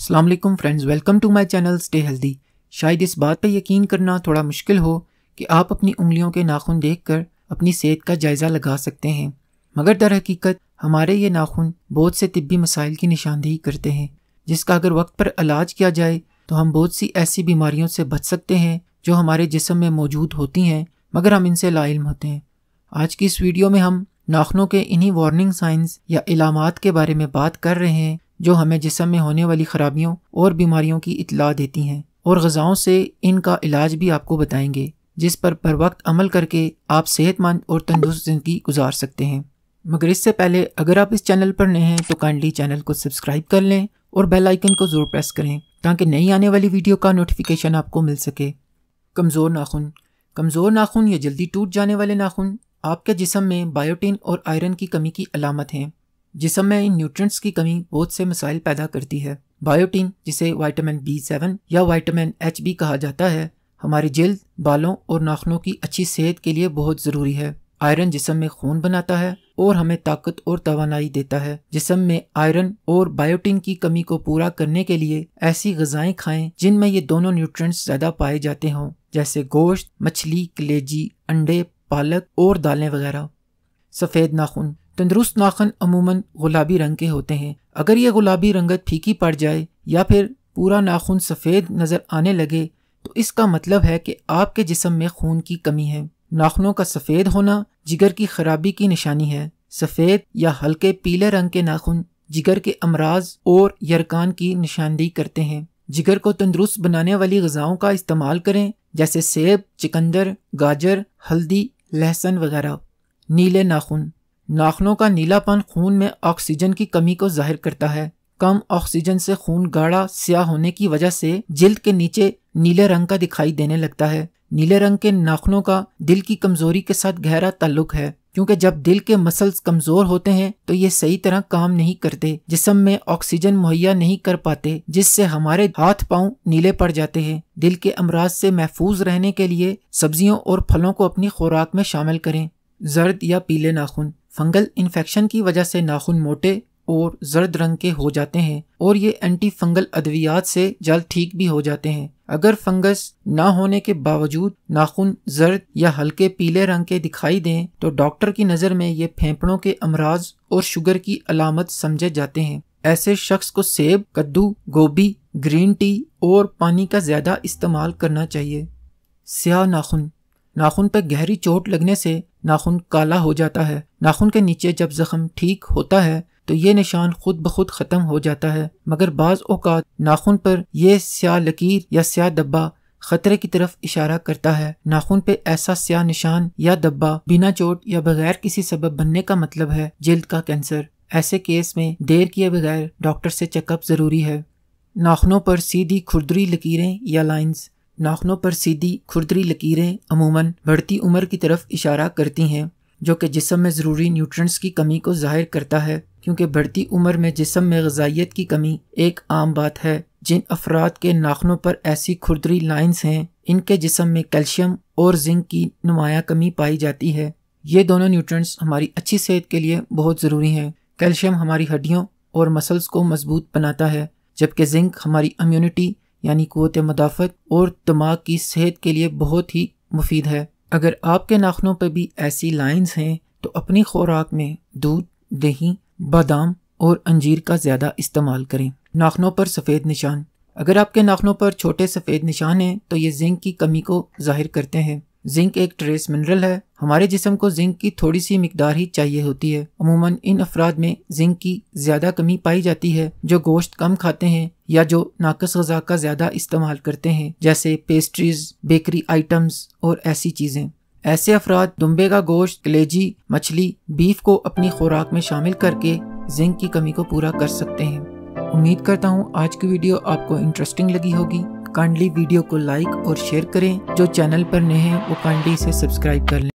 अल्लाम friends welcome to my channel stay healthy शायद इस बात पर यकीन करना थोड़ा मुश्किल हो कि आप अपनी उंगलियों के नाखून देखकर अपनी सेहत का जायज़ा लगा सकते हैं मगर दर हकीकत हमारे ये नाखून बहुत से तिब्बी मसाइल की निशानदेही करते हैं जिसका अगर वक्त पर इलाज किया जाए तो हम बहुत सी ऐसी बीमारियों से बच सकते हैं जो हमारे जिसम में मौजूद होती हैं मगर हम इनसे लाइम होते हैं आज की इस वीडियो में हम नाखनों के इन्हीं वार्निंग साइंस या इलामत के बारे में बात कर रहे हैं जो हमें जिसम में होने वाली खराबियों और बीमारियों की इतला देती हैं और गज़ाओं से इनका इलाज भी आपको बताएंगे जिस पर पर वक्त अमल करके आप सेहतमंद और तंदुरुस्त ज़िंदगी गुजार सकते हैं मगर इससे पहले अगर आप इस चैनल पर नए हैं तो काइंडली चैनल को सब्सक्राइब कर लें और बेल आइकन को ज़रूर प्रेस करें ताकि नई आने वाली वीडियो का नोटिफिकेशन आपको मिल सके कमज़ोर नाखून कमज़ोर नाखून या जल्दी टूट जाने वाले नाखून आपके जिसम में बायोटिन और आयरन की कमी की अलामत हैं जिसम में इन न्यूट्रंट्स की कमी बहुत से मसाइल पैदा करती है बायोटीन जिसे वाइटामिन बी सेवन या वाइटामिन एच भी कहा जाता है हमारी जल्द बालों और नाखनों की अच्छी सेहत के लिए बहुत ज़रूरी है आयरन जिसम में खून बनाता है और हमें ताकत और तोानाई देता है जिसम में आयरन और बायोटीन की कमी को पूरा करने के लिए ऐसी गजाएं खाएं जिनमें ये दोनों न्यूट्रिएंट्स ज़्यादा पाए जाते हों जैसे गोश्त मछली कलेजी अंडे पालक और दालें वगैरह सफ़ेद नाखून तंदरुस्त नाखन अमूमन गुलाबी रंग के होते हैं अगर ये गुलाबी रंगत फीकी पड़ जाए या फिर पूरा नाखून सफ़ेद नज़र आने लगे तो इसका मतलब है कि आपके जिसम में खून की कमी है नाखनों का सफ़ेद होना जिगर की खराबी की निशानी है सफ़ेद या हल्के पीले रंग के नाखून जिगर के अमराज और यरकान की निशानदेही करते हैं जिगर को तंदरुस्त बनाने वाली गजाओं का इस्तेमाल करें जैसे सेब चिकंदर गाजर हल्दी लहसुन वगैरह नीले नाखून नाखनों का नीलापन खून में ऑक्सीजन की कमी को जाहिर करता है कम ऑक्सीजन से खून गाढ़ा स्याह होने की वजह से जिल्द के नीचे नीले रंग का दिखाई देने लगता है नीले रंग के नाखनों का दिल की कमजोरी के साथ गहरा ताल्लुक है क्योंकि जब दिल के मसल्स कमजोर होते हैं तो ये सही तरह काम नहीं करते जिसम में ऑक्सीजन मुहैया नहीं कर पाते जिससे हमारे हाथ पांव नीले पड़ जाते हैं दिल के अमराज से महफूज रहने के लिए सब्जियों और फलों को अपनी खुराक में शामिल करें जर्द या पीले नाखून फंगल इन्फेक्शन की वजह से नाखून मोटे और जर्द रंग के हो जाते हैं और ये एंटी फंगल अद्वियात से जल्द ठीक भी हो जाते हैं अगर फंगस ना होने के बावजूद नाखून जर्द या हल्के पीले रंग के दिखाई दें तो डॉक्टर की नज़र में ये फेफड़ों के अमराज और शुगर की अलामत समझे जाते हैं ऐसे शख्स को सेब कद्दू गोभी ग्रीन टी और पानी का ज़्यादा इस्तेमाल करना चाहिए स्याह नाखून नाखून पर गहरी चोट लगने से नाखून काला हो जाता है नाखून के नीचे जब जख्म ठीक होता है तो ये निशान खुद ब खुद ख़त्म हो जाता है मगर बाज़ औकात नाखून पर यह स्या लकीर या स्या दब्बा खतरे की तरफ इशारा करता है नाखून पे ऐसा स्या निशान या दब्बा बिना चोट या बगैर किसी सबब बनने का मतलब है जल्द का कैंसर ऐसे केस में देर किए बगैर डॉक्टर से चेकअप ज़रूरी है नाखूनों पर सीधी खुरदरी लकीरें या लाइंस नाखनों पर सीधी खुरदरी लकीरें अमूमन बढ़ती उम्र की तरफ इशारा करती हैं जो कि जिसम में ज़रूरी न्यूट्रंट्स की कमी को जाहिर करता है क्योंकि बढ़ती उम्र में जिसम में गजाइत की कमी एक आम बात है जिन अफराद के नाखनों पर ऐसी खुरदरी लाइन्स हैं इनके जिसम में कैल्शियम और जिंक की नुमाया कमी पाई जाती है ये दोनों न्यूट्रंट्स हमारी अच्छी सेहत के लिए बहुत ज़रूरी हैं कैल्शियम हमारी हड्डियों और मसल्स को मजबूत बनाता है जबकि जिंक हमारी इम्यूनिटी यानी कुत मदाफ़त और दिमाग की सेहत के लिए बहुत ही मुफीद है अगर आपके नाखनों पर भी ऐसी लाइन्स हैं तो अपनी खुराक में दूध दही बादाम और अंजीर का ज़्यादा इस्तेमाल करें नाखनों पर सफ़ेद निशान अगर आपके नाखनों पर छोटे सफ़ेद निशान हैं तो ये जिंक की कमी को जाहिर करते हैं जिंक एक ट्रेस मिनरल है हमारे जिसम को जिंक की थोड़ी सी मकदार ही चाहिए होती है अमूमन इन अफराद में जिंक की ज्यादा कमी पाई जाती है जो गोश्त कम खाते हैं या जो नाकस गज़ा का ज़्यादा इस्तेमाल करते हैं जैसे पेस्ट्रीज बेकरी आइटम्स और ऐसी चीज़ें ऐसे अफराद दुम्बे का गोश्त कलेजी मछली बीफ को अपनी खुराक में शामिल करके जिंक की कमी को पूरा कर सकते हैं उम्मीद करता हूँ आज की वीडियो आपको इंटरेस्टिंग लगी होगी काइंडली वीडियो को लाइक और शेयर करें जो चैनल पर नए हैं वो काइंडली इसे सब्सक्राइब कर लें